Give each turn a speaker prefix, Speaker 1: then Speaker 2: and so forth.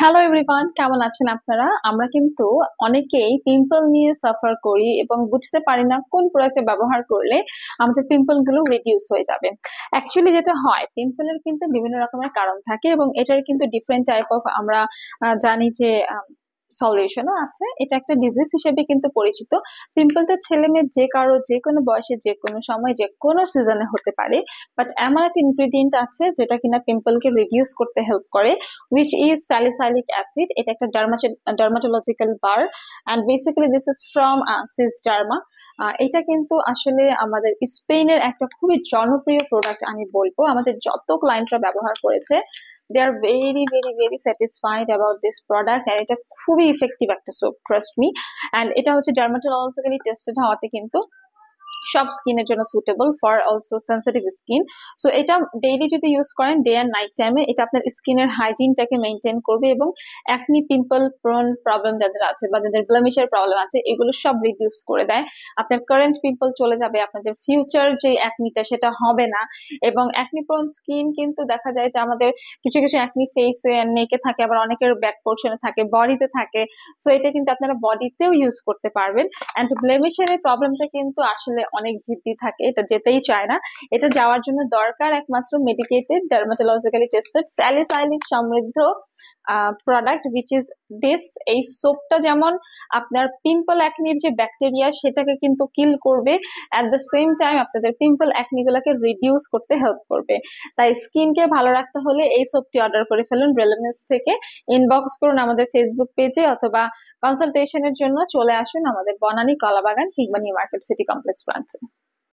Speaker 1: Hello everyone কেমন আছেন আপনারা আমরা কিন্তু অনেকেই পিম্পল নিয়ে সাফার করি এবং বুঝতে পারি না কোন প্রোডাক্ট ব্যবহার করলে আমাদের পিম্পল গুলো রিডিউস হয়ে যাবে অ্যাকচুয়ালি যেটা হয় পিম্পলের কিন্তু বিভিন্ন রকমের কারণ থাকে এবং এটার কিন্তু ডিফারেন্ট টাইপ অফ আমরা জানি যে সলিউশনও আছে এটা একটা ডিজিজ হিসেবে কিন্তু পরিচিত পিম্পলটা ছেলে মেয়ে যে কারো যে কোনো বয়সে যে কোনো সময় যে কোনো সিজনে হতে পারে বাট এমন একটা ইনগ্রিডিয়েন্ট আছে যেটা কিনা পিম্পলকে রিডিউস করতে হেল্প করে উইচ ইজ স্যালিসাইলিক অ্যাসিড এটা একটা dermatological bar and basically this is from Sesderma এটা কিন্তু আসলে আমাদের স্পেনের একটা খুবই জনপ্রিয় প্রোডাক্ট আমি বলবো আমাদের যত ক্লায়েন্টরা ব্যবহার করেছে they are very very very satisfied about this product and it's a very effective actor. So trust me and it এটা dermatologist dermatologically tested হওয়াতে কিন্তু সব স্কিনের জন্য suitable for also sensitive skin so এটা ডেইলি যদি ইউজ করেন day and night টাইমে এটা আপনার স্কিনের হাইজিনটাকে মেনটেন করবে এবং একনি পিম্পল প্রোন প্রবলেম যাদের আছে বা যাদের ব্লামিশের প্রবলেম আছে এগুলো সব রিডিউস করে দেয় আপনার কারেন্ট পিম্পল চলে যাবে আপনাদের ফিউচার যে একনিটা সেটা হবে না এবং একনি প্রোন স্কিন কিন্তু দেখা যায় যে আমাদের কিছু কিছু একনি ফেসে নেকে থাকে আবার অনেকের ব্যাক পোর্শনে থাকে বডিতে থাকে সো এটা কিন্তু আপনারা বডিতেও ইউজ করতে পারবেন অ্যান্ড ব্লেমিশের প্রবলেমটা কিন্তু আসলে অনেক অনেক জিদ্দি থাকে এটা যেতেই চায় না এটা যাওয়ার জন্য দরকার একমাত্র মেডিকেটেড ডার্মাটোলজিক্যালি টেস্টেড স্যালিসাইলিক সমৃদ্ধ প্রোডাক্ট উইচ ইজ দিস এই সোপটা যেমন আপনার পিম্পল অ্যাকনির যে ব্যাকটেরিয়া সেটাকে কিন্তু কিল করবে অ্যাট দ্য সেম টাইম আপনাদের পিম্পল অ্যাকনিগুলোকে রিডিউস করতে হেল্প করবে তাই স্কিনকে ভালো রাখতে হলে এই সোপটি অর্ডার করে ফেলুন রেলেমেন্স থেকে ইনবক্স করুন আমাদের ফেসবুক পেজে অথবা কনসালটেশনের জন্য চলে আসুন আমাদের বনানী কলাবাগান কিংবা নিউ মার্কেট সিটি কমপ্লেক্স ব্রাঞ্চে